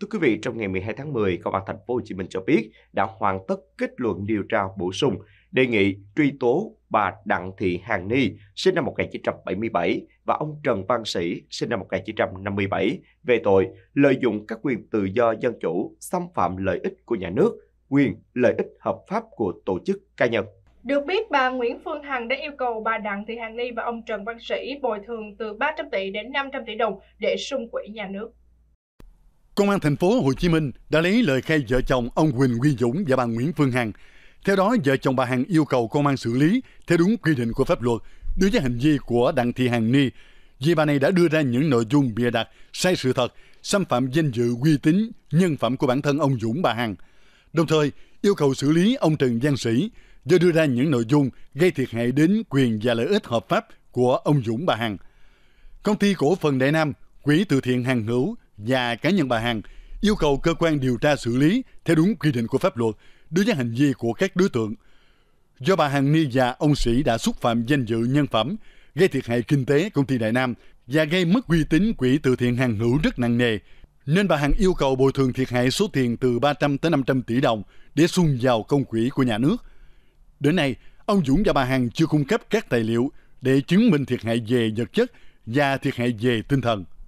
Thưa quý vị, trong ngày 12 tháng 10, Công an thành phố Hồ Chí Minh cho biết đã hoàn tất kết luận điều tra bổ sung đề nghị truy tố bà Đặng Thị Hàn Ni, sinh năm 1977 và ông Trần Văn Sĩ, sinh năm 1957 về tội lợi dụng các quyền tự do dân chủ xâm phạm lợi ích của nhà nước, quyền lợi ích hợp pháp của tổ chức cá nhân. Được biết, bà Nguyễn Phương Hằng đã yêu cầu bà Đặng Thị Hàn Ni và ông Trần Văn Sĩ bồi thường từ 300 tỷ đến 500 tỷ đồng để sung quỹ nhà nước. Công an thành phố Hồ Chí Minh đã lấy lời khai vợ chồng ông Huỳnh Quy Dũng và bà Nguyễn Phương Hằng. Theo đó, vợ chồng bà Hằng yêu cầu công an xử lý theo đúng quy định của pháp luật đối với hành vi của Đặng Thị Hằng Ni vì bà này đã đưa ra những nội dung bịa đặt sai sự thật, xâm phạm danh dự uy tín, nhân phẩm của bản thân ông Dũng bà Hằng. Đồng thời, yêu cầu xử lý ông Trần Giang Sĩ do đưa ra những nội dung gây thiệt hại đến quyền và lợi ích hợp pháp của ông Dũng bà Hằng. Công ty cổ phần Đại Nam, Quỹ từ thiện Hàng Hữu và cá nhân bà Hằng yêu cầu cơ quan điều tra xử lý theo đúng quy định của pháp luật đối với hành vi của các đối tượng. Do bà Hằng Ni và ông Sĩ đã xúc phạm danh dự nhân phẩm, gây thiệt hại kinh tế công ty Đại Nam và gây mất uy tín quỹ từ thiện hàng hữu rất nặng nề, nên bà Hằng yêu cầu bồi thường thiệt hại số tiền từ 300 tới 500 tỷ đồng để xung vào công quỹ của nhà nước. Đến nay, ông Dũng và bà Hằng chưa cung cấp các tài liệu để chứng minh thiệt hại về vật chất và thiệt hại về tinh thần.